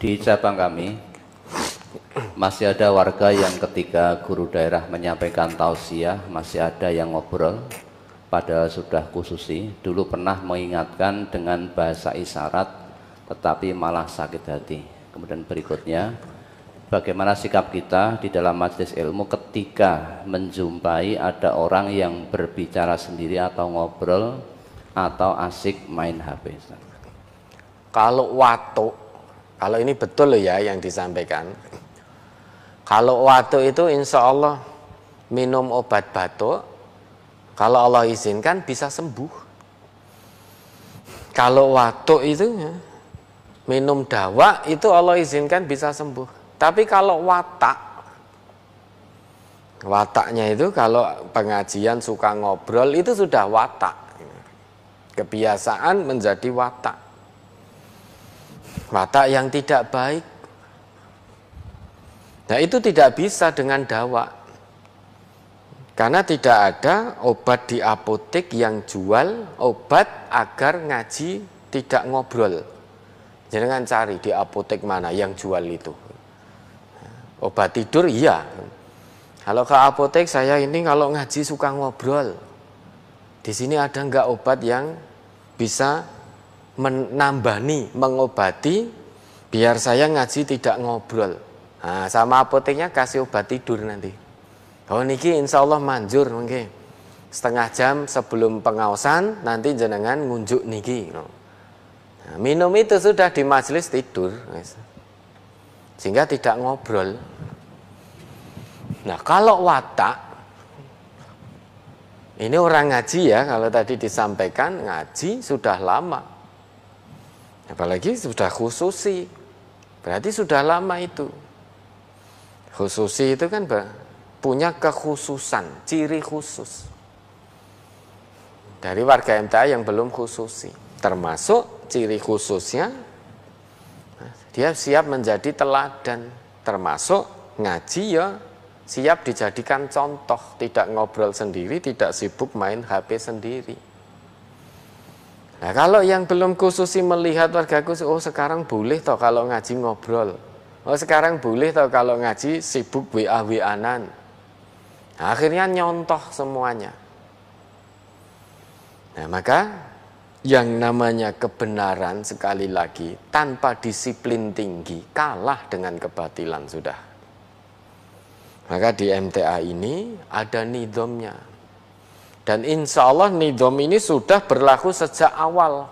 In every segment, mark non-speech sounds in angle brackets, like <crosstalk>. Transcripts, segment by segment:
di cabang kami masih ada warga yang ketika guru daerah menyampaikan tausiah masih ada yang ngobrol padahal sudah khususi dulu pernah mengingatkan dengan bahasa isyarat tetapi malah sakit hati kemudian berikutnya bagaimana sikap kita di dalam majelis ilmu ketika menjumpai ada orang yang berbicara sendiri atau ngobrol atau asik main HP kalau watuk kalau ini betul ya yang disampaikan. Kalau waktu itu insya Allah minum obat batuk, kalau Allah izinkan bisa sembuh. Kalau waktu itu ya, minum dawa itu Allah izinkan bisa sembuh. Tapi kalau watak wataknya itu kalau pengajian suka ngobrol itu sudah watak. Kebiasaan menjadi watak mata yang tidak baik. Nah itu tidak bisa dengan dawa. Karena tidak ada obat di apotek yang jual obat agar ngaji tidak ngobrol. Jangan cari di apotek mana yang jual itu. Obat tidur iya. Kalau ke apotek saya ini kalau ngaji suka ngobrol. Di sini ada enggak obat yang bisa menambani, mengobati biar saya ngaji tidak ngobrol. Nah, sama apoteknya kasih obat tidur nanti. Oh niki insya Allah manjur mungkin setengah jam sebelum pengawasan nanti jenengan ngunjuk niki. Nah, minum itu sudah di majelis tidur, sehingga tidak ngobrol. Nah kalau watak ini orang ngaji ya kalau tadi disampaikan ngaji sudah lama Apalagi sudah khususi, berarti sudah lama itu. Khususi itu kan punya kekhususan, ciri khusus. Dari warga MTA yang belum khususi, termasuk ciri khususnya, dia siap menjadi teladan, termasuk ngaji ya siap dijadikan contoh, tidak ngobrol sendiri, tidak sibuk main HP sendiri. Nah, kalau yang belum khususi melihat warga khusus, oh sekarang boleh toh kalau ngaji ngobrol. Oh sekarang boleh toh kalau ngaji sibuk wa wa-anan. Nah, akhirnya nyontoh semuanya. Nah, maka yang namanya kebenaran sekali lagi tanpa disiplin tinggi kalah dengan kebatilan sudah. Maka di MTA ini ada nidomnya, dan insya Allah nidom ini sudah berlaku sejak awal.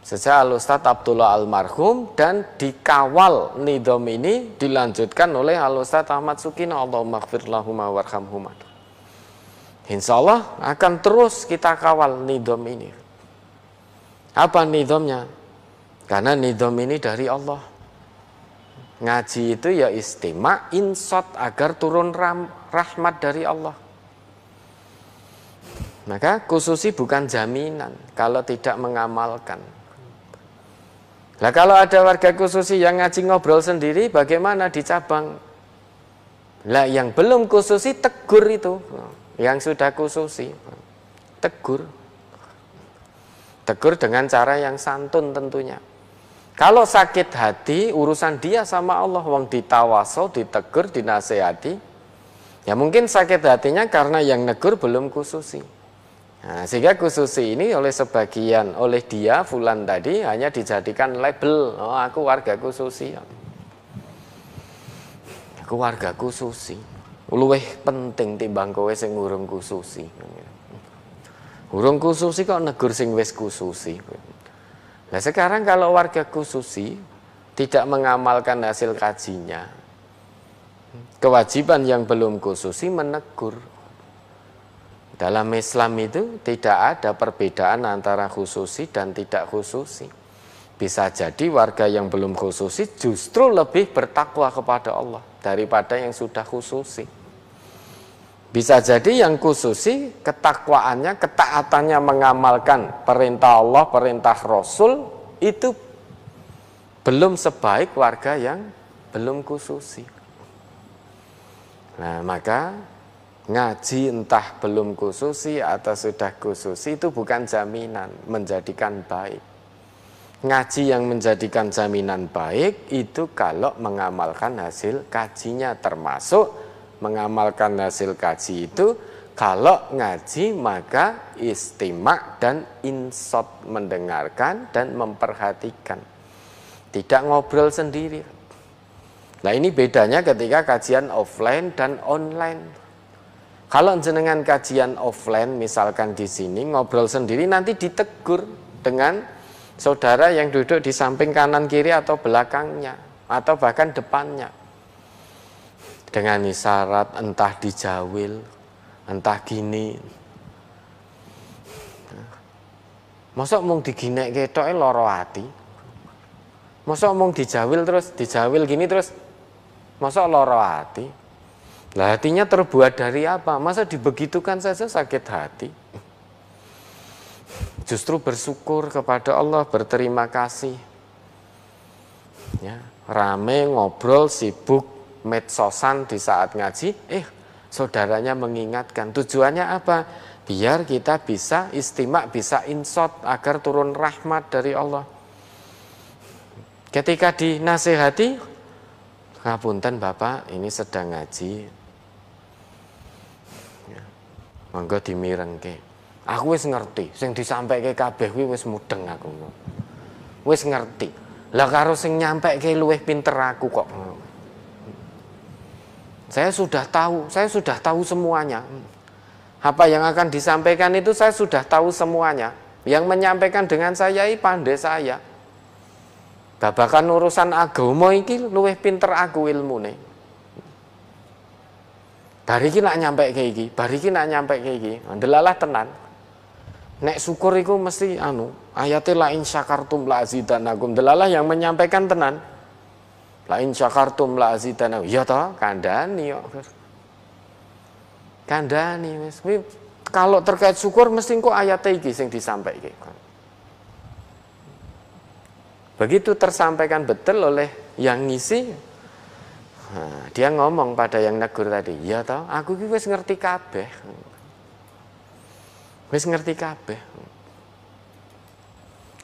Sejak al Ustadz Abdullah Almarhum dan dikawal nidom ini dilanjutkan oleh al Ustadz Ahmad Sukina. Allahumma gfirlahumma warhamhumah. Insya Allah akan terus kita kawal nidom ini. Apa nidomnya? Karena nidom ini dari Allah. Ngaji itu ya istimak, insot agar turun rahmat dari Allah. Maka khususi bukan jaminan kalau tidak mengamalkan. Nah kalau ada warga khususi yang ngaji ngobrol sendiri bagaimana di cabang? Nah yang belum khususi tegur itu. Yang sudah khususi tegur. Tegur dengan cara yang santun tentunya. Kalau sakit hati, urusan dia sama Allah. Wong ditawaso, ditegur, dinasehati. Ya mungkin sakit hatinya karena yang negur belum khususi. Nah, sehingga khususi ini oleh sebagian oleh dia Fulan tadi hanya dijadikan label oh aku warga khususi aku warga khususi luweh penting timbang kowe sing urung khususi urung khususi kok negur sing wis khususi nah sekarang kalau warga khususi tidak mengamalkan hasil kajinya kewajiban yang belum khususi menegur dalam Islam itu tidak ada perbedaan antara khususi dan tidak khususi. Bisa jadi warga yang belum khususi justru lebih bertakwa kepada Allah daripada yang sudah khususi. Bisa jadi yang khususi ketakwaannya, ketaatannya mengamalkan perintah Allah, perintah Rasul itu belum sebaik warga yang belum khususi. Nah, maka ngaji entah belum khususi atau sudah khususi itu bukan jaminan menjadikan baik. Ngaji yang menjadikan jaminan baik itu kalau mengamalkan hasil kajinya termasuk mengamalkan hasil kaji itu kalau ngaji maka istimak dan insot mendengarkan dan memperhatikan. Tidak ngobrol sendiri. Nah ini bedanya ketika kajian offline dan online. Kalau jenengan kajian offline misalkan di sini ngobrol sendiri nanti ditegur dengan saudara yang duduk di samping kanan kiri atau belakangnya atau bahkan depannya. Dengan isyarat entah dijawil, entah gini. Masa mung diginek ketok loro ati. Masa mung dijawil terus, dijawil gini terus. Masa loro ati. Lah hatinya terbuat dari apa? Masa dibegitukan saja sakit hati? Justru bersyukur kepada Allah, berterima kasih. Ya, rame ngobrol sibuk medsosan di saat ngaji, eh saudaranya mengingatkan tujuannya apa? Biar kita bisa istimak, bisa insot agar turun rahmat dari Allah. Ketika dinasihati, ngapunten Bapak, ini sedang ngaji, monggo dimirengke aku wis ngerti sing disampaikan kabeh kuwi wis mudeng aku wis ngerti lah karo sing nyampaikan luwih pinter aku kok saya sudah tahu saya sudah tahu semuanya apa yang akan disampaikan itu saya sudah tahu semuanya yang menyampaikan dengan saya ini pandai saya babakan urusan agama iki luwih pinter aku ilmu nih Bari iki nak nyampe kayak iki, bari iki nak nyampe kayak iki. Nah, Delalah tenan. Nek syukur iku mesti anu, ayate la in syakartum la azidanakum. Delalah yang menyampaikan tenan. La in syakartum la azidanakum. Ya toh, kandani kok. Kandani wis. Kalau terkait syukur mesti kok ayate iki sing disampaikan. Begitu tersampaikan betul oleh yang ngisi, dia ngomong pada yang negur tadi, ya toh, aku gue ngerti kabeh. Wis ngerti kabeh.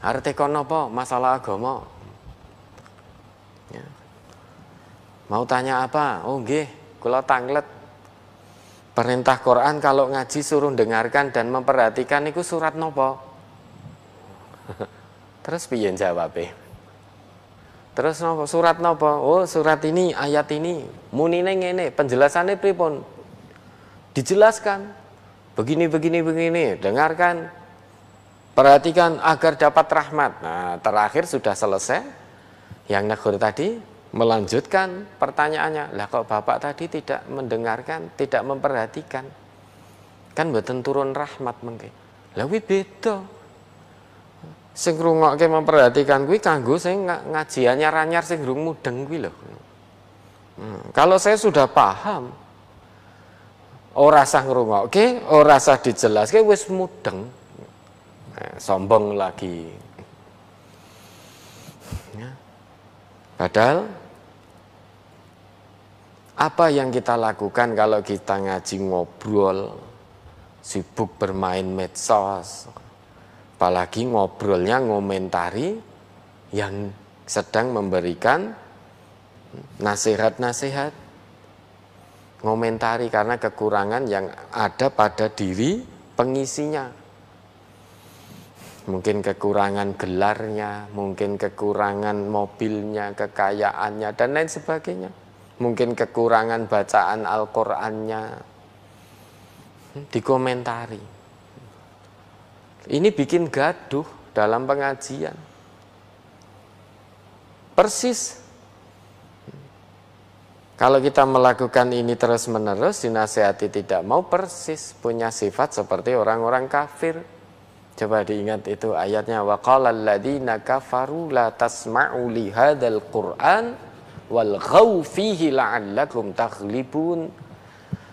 arti konopo masalah agama? Ya. Mau tanya apa? Oh nggih, kula tanglet. Perintah Quran kalau ngaji suruh dengarkan dan memperhatikan itu surat nopo. <laughs> Terus piye jawabnya. Terus nopo surat nopo? Oh, surat ini ayat ini munine ngene, penjelasannya pripun? Dijelaskan. Begini begini begini, dengarkan. Perhatikan agar dapat rahmat. Nah, terakhir sudah selesai. Yang negur tadi melanjutkan pertanyaannya. Lah kok Bapak tadi tidak mendengarkan, tidak memperhatikan? Kan betul turun rahmat mungkin. lebih wit sing rungokke memperhatikan kuwi kanggo sing ngaji anyar-anyar sing rung mudeng kuwi lho. Hmm. Kalau saya sudah paham ora sah ngrungokke, ora sah dijelaske wis mudeng. Nah, sombong lagi. Ya. Padahal apa yang kita lakukan kalau kita ngaji ngobrol, sibuk bermain medsos, apalagi ngobrolnya ngomentari yang sedang memberikan nasihat-nasihat ngomentari karena kekurangan yang ada pada diri pengisinya mungkin kekurangan gelarnya mungkin kekurangan mobilnya kekayaannya dan lain sebagainya mungkin kekurangan bacaan Al-Qur'annya dikomentari ini bikin gaduh dalam pengajian. Persis. Kalau kita melakukan ini terus-menerus, dinasehati tidak mau persis punya sifat seperti orang-orang kafir. Coba diingat itu ayatnya wa qala alladziina kafaru la tasma'u li hadzal qur'an wal fihi la'allakum taghlibun.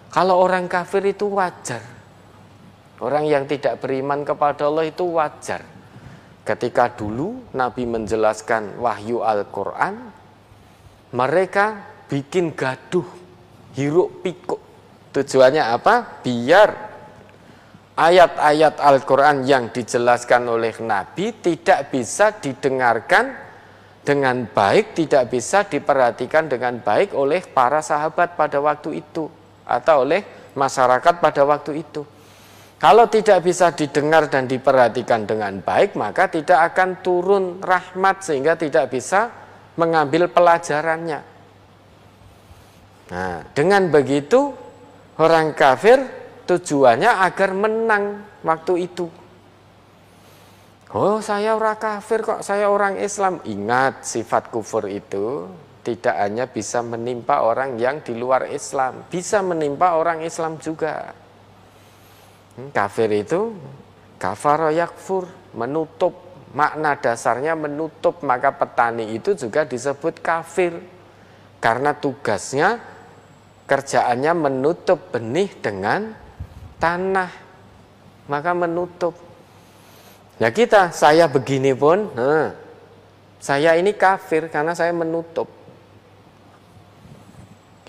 Kalau orang kafir itu wajar Orang yang tidak beriman kepada Allah itu wajar. Ketika dulu Nabi menjelaskan wahyu Al-Quran, mereka bikin gaduh, hiruk pikuk. Tujuannya apa? Biar ayat-ayat Al-Quran yang dijelaskan oleh Nabi tidak bisa didengarkan dengan baik, tidak bisa diperhatikan dengan baik oleh para sahabat pada waktu itu atau oleh masyarakat pada waktu itu. Kalau tidak bisa didengar dan diperhatikan dengan baik, maka tidak akan turun rahmat sehingga tidak bisa mengambil pelajarannya. Nah, dengan begitu orang kafir tujuannya agar menang waktu itu. Oh, saya orang kafir kok, saya orang Islam. Ingat sifat kufur itu tidak hanya bisa menimpa orang yang di luar Islam, bisa menimpa orang Islam juga. Hmm, kafir itu kafaro yakfur, menutup. Makna dasarnya menutup, maka petani itu juga disebut kafir. Karena tugasnya, kerjaannya menutup benih dengan tanah. Maka menutup. Ya kita, saya begini pun, nah, saya ini kafir karena saya menutup.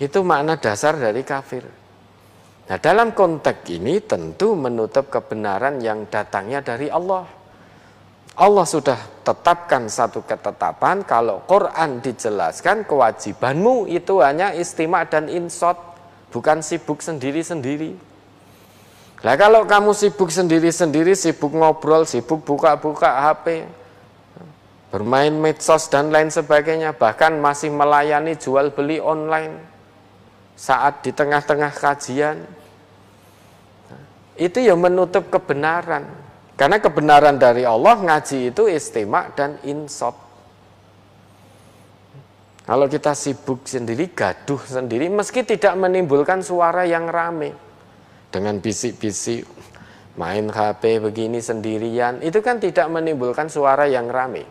Itu makna dasar dari kafir. Nah, dalam konteks ini tentu menutup kebenaran yang datangnya dari Allah. Allah sudah tetapkan satu ketetapan kalau Quran dijelaskan kewajibanmu itu hanya istimak dan insot, bukan sibuk sendiri-sendiri. Nah kalau kamu sibuk sendiri-sendiri, sibuk ngobrol, sibuk buka-buka HP, bermain medsos dan lain sebagainya, bahkan masih melayani jual beli online, saat di tengah-tengah kajian itu ya menutup kebenaran karena kebenaran dari Allah ngaji itu istimewa dan insop kalau kita sibuk sendiri gaduh sendiri meski tidak menimbulkan suara yang rame dengan bisik-bisik main HP begini sendirian itu kan tidak menimbulkan suara yang rame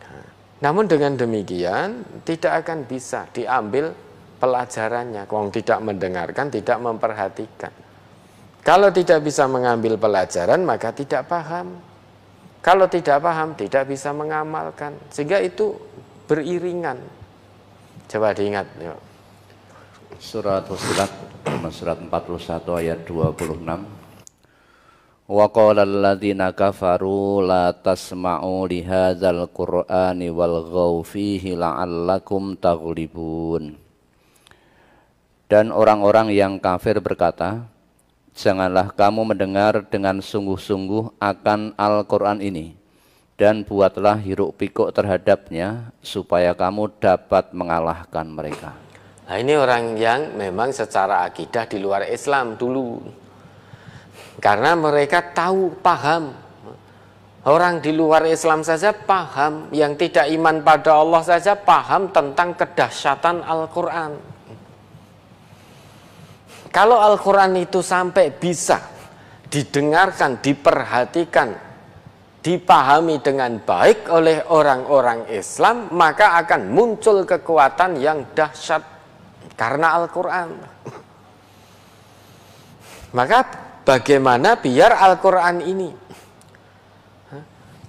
nah, namun dengan demikian tidak akan bisa diambil pelajarannya. Wong tidak mendengarkan, tidak memperhatikan. Kalau tidak bisa mengambil pelajaran, maka tidak paham. Kalau tidak paham, tidak bisa mengamalkan. Sehingga itu beriringan. Coba diingat. Yuk. Surat Fusilat, surat 41 ayat 26. Wa qala alladziina kafaru la tasma'u li dan orang-orang yang kafir berkata, Janganlah kamu mendengar dengan sungguh-sungguh akan Al-Quran ini, dan buatlah hiruk pikuk terhadapnya, supaya kamu dapat mengalahkan mereka. Nah ini orang yang memang secara akidah di luar Islam dulu. Karena mereka tahu, paham. Orang di luar Islam saja paham, yang tidak iman pada Allah saja paham tentang kedahsyatan Al-Quran kalau Al-Quran itu sampai bisa didengarkan, diperhatikan, dipahami dengan baik oleh orang-orang Islam, maka akan muncul kekuatan yang dahsyat karena Al-Quran. Maka bagaimana biar Al-Quran ini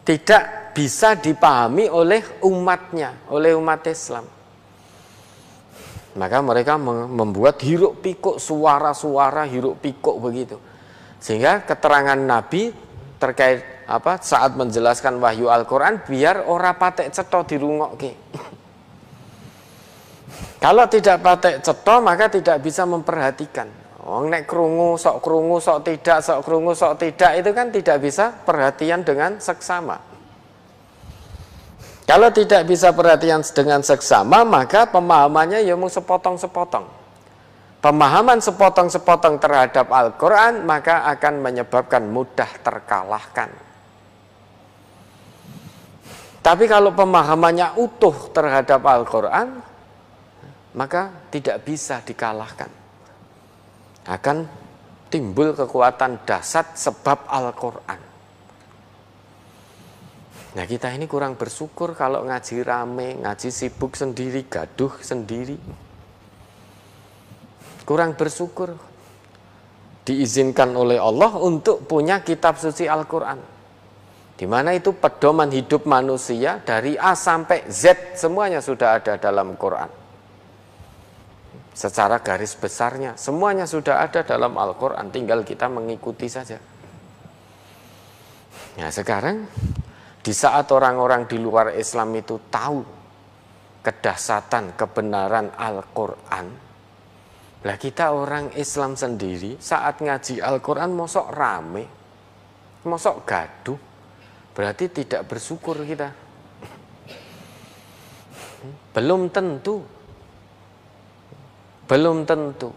tidak bisa dipahami oleh umatnya, oleh umat Islam. Maka mereka membuat hiruk pikuk suara-suara hiruk pikuk begitu. Sehingga keterangan Nabi terkait apa saat menjelaskan wahyu Al-Qur'an biar ora patek cetha dirungokke. <laughs> Kalau tidak patek ceto, maka tidak bisa memperhatikan. Wong oh, nek krungu sok krungu sok tidak sok krungu sok tidak itu kan tidak bisa perhatian dengan seksama. Kalau tidak bisa perhatian dengan seksama, maka pemahamannya ya mau sepotong-sepotong. Pemahaman sepotong-sepotong terhadap Al-Quran, maka akan menyebabkan mudah terkalahkan. Tapi kalau pemahamannya utuh terhadap Al-Quran, maka tidak bisa dikalahkan. Akan timbul kekuatan dasar sebab Al-Quran. Nah kita ini kurang bersyukur kalau ngaji rame, ngaji sibuk sendiri, gaduh sendiri. Kurang bersyukur diizinkan oleh Allah untuk punya kitab suci Al-Quran. Di mana itu pedoman hidup manusia dari A sampai Z semuanya sudah ada dalam Quran. Secara garis besarnya semuanya sudah ada dalam Al-Quran tinggal kita mengikuti saja. Nah sekarang di saat orang-orang di luar Islam itu tahu kedahsatan kebenaran Al-Quran, lah kita orang Islam sendiri saat ngaji Al-Quran mosok rame, mosok gaduh, berarti tidak bersyukur kita. Belum tentu, belum tentu.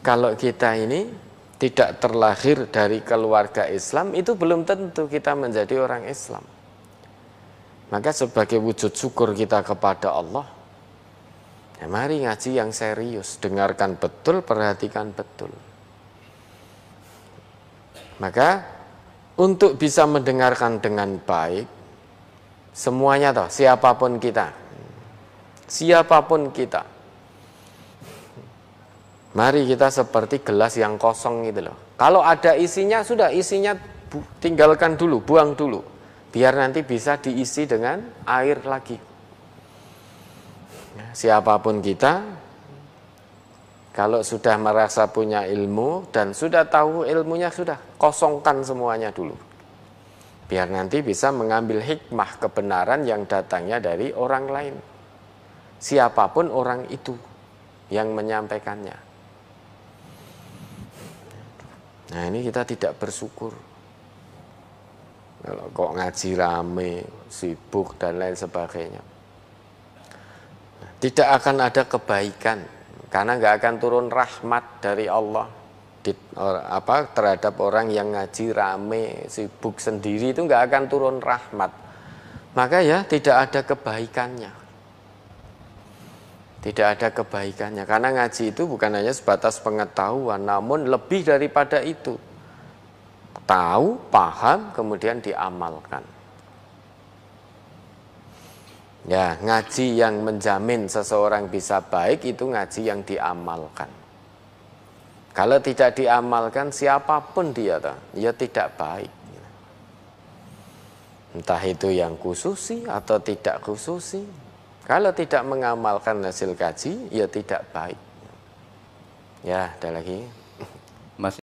Kalau kita ini tidak terlahir dari keluarga Islam itu belum tentu kita menjadi orang Islam. Maka sebagai wujud syukur kita kepada Allah, ya mari ngaji yang serius, dengarkan betul, perhatikan betul. Maka untuk bisa mendengarkan dengan baik, semuanya toh siapapun kita, siapapun kita, Mari kita seperti gelas yang kosong gitu loh. Kalau ada isinya sudah isinya tinggalkan dulu, buang dulu. Biar nanti bisa diisi dengan air lagi. Ya, siapapun kita kalau sudah merasa punya ilmu dan sudah tahu ilmunya sudah kosongkan semuanya dulu. Biar nanti bisa mengambil hikmah kebenaran yang datangnya dari orang lain. Siapapun orang itu yang menyampaikannya. Nah ini kita tidak bersyukur. Kalau kok ngaji rame, sibuk dan lain sebagainya. Tidak akan ada kebaikan karena nggak akan turun rahmat dari Allah di, or, apa terhadap orang yang ngaji rame sibuk sendiri itu nggak akan turun rahmat maka ya tidak ada kebaikannya tidak ada kebaikannya karena ngaji itu bukan hanya sebatas pengetahuan, namun lebih daripada itu. Tahu, paham, kemudian diamalkan. Ya, ngaji yang menjamin seseorang bisa baik itu ngaji yang diamalkan. Kalau tidak diamalkan siapapun dia tuh, ya tidak baik. Entah itu yang khususi atau tidak khususi, kalau tidak mengamalkan hasil kaji, ya tidak baik. Ya, ada lagi.